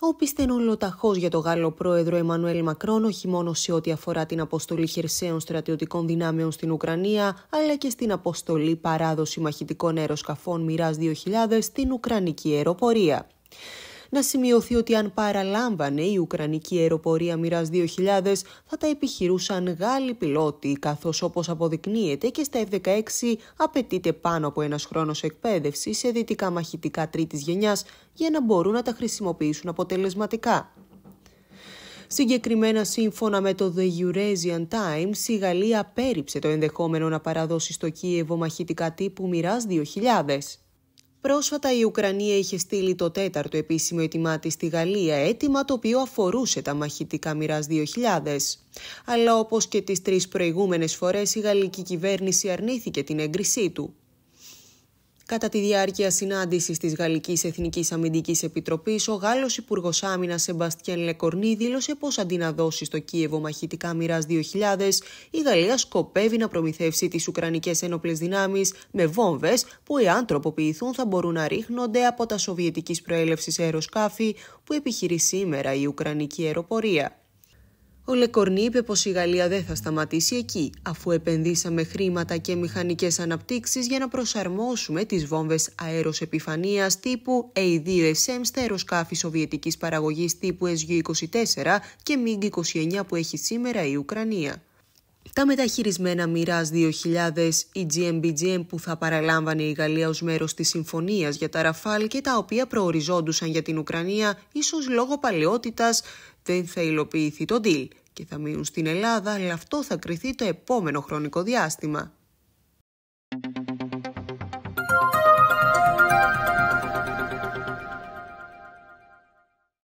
ο πιστενολοταχός για τον Γάλλο πρόεδρο Εμμανουέλ Μακρόν όχι μόνο σε ό,τι αφορά την αποστολή χερσαίων στρατιωτικών δυνάμεων στην Ουκρανία, αλλά και στην αποστολή παράδοση μαχητικών αεροσκαφών Μοιράς 2000 στην Ουκρανική αεροπορία. Να σημειωθεί ότι αν παραλάμβανε η Ουκρανική αεροπορία Μοιράς 2000 θα τα επιχειρούσαν Γάλλοι πιλότοι, καθώς όπως αποδεικνύεται και στα F-16 απαιτείται πάνω από ένας χρόνος εκπαίδευση σε δυτικά μαχητικά τρίτης γενιάς για να μπορούν να τα χρησιμοποιήσουν αποτελεσματικά. Συγκεκριμένα, σύμφωνα με το The Eurasian Times, η Γαλλία πέριψε το ενδεχόμενο να παραδώσει στο Κίεβο μαχητικά τύπου Μοιράς 2000. Πρόσφατα η Ουκρανία είχε στείλει το τέταρτο επίσημο αίτημά της στη Γαλλία, αίτημα το οποίο αφορούσε τα μαχητικά μοιράς 2000. Αλλά όπως και τις τρεις προηγούμενες φορές η γαλλική κυβέρνηση αρνήθηκε την έγκρισή του. Κατά τη διάρκεια συνάντησης της Γαλλικής Εθνικής Αμυντικής Επιτροπής, ο Γάλλος Υπουργός Άμυνας Σεμπαστιάν Λεκορνή δήλωσε πως αντί να δώσει στο Κίεβο μαχητικά μοιράς 2000, η Γαλλία σκοπεύει να προμηθεύσει τις Ουκρανικές Ένοπλε Δυνάμεις με βόμβες που, εάν τροποποιηθούν, θα μπορούν να ρίχνονται από τα Σοβιετικής προέλευσης αεροσκάφη που επιχειρεί σήμερα η Ουκρανική αεροπορία. Ο Λεκορνί είπε πως η Γαλλία δεν θα σταματήσει εκεί, αφού επενδύσαμε χρήματα και μηχανικές αναπτύξεις για να προσαρμόσουμε τις βόμβες επιφανεία τύπου A2SM στα αεροσκάφη σοβιετικής παραγωγής τύπου SU-24 και MiG-29 που έχει σήμερα η Ουκρανία. Τα μεταχειρισμένα Μοιράζ 2000 ή GMBGM που θα παραλάμβανε η Γαλλία ως μέρος της συμφωνίας για τα Ραφάλ και τα οποία προοριζόντουσαν για την Ουκρανία, ίσως λόγω παλαιότητας, δεν θα υλοποιηθεί το deal και θα μείνουν στην Ελλάδα, αλλά αυτό θα κριθεί το επόμενο χρονικό διάστημα.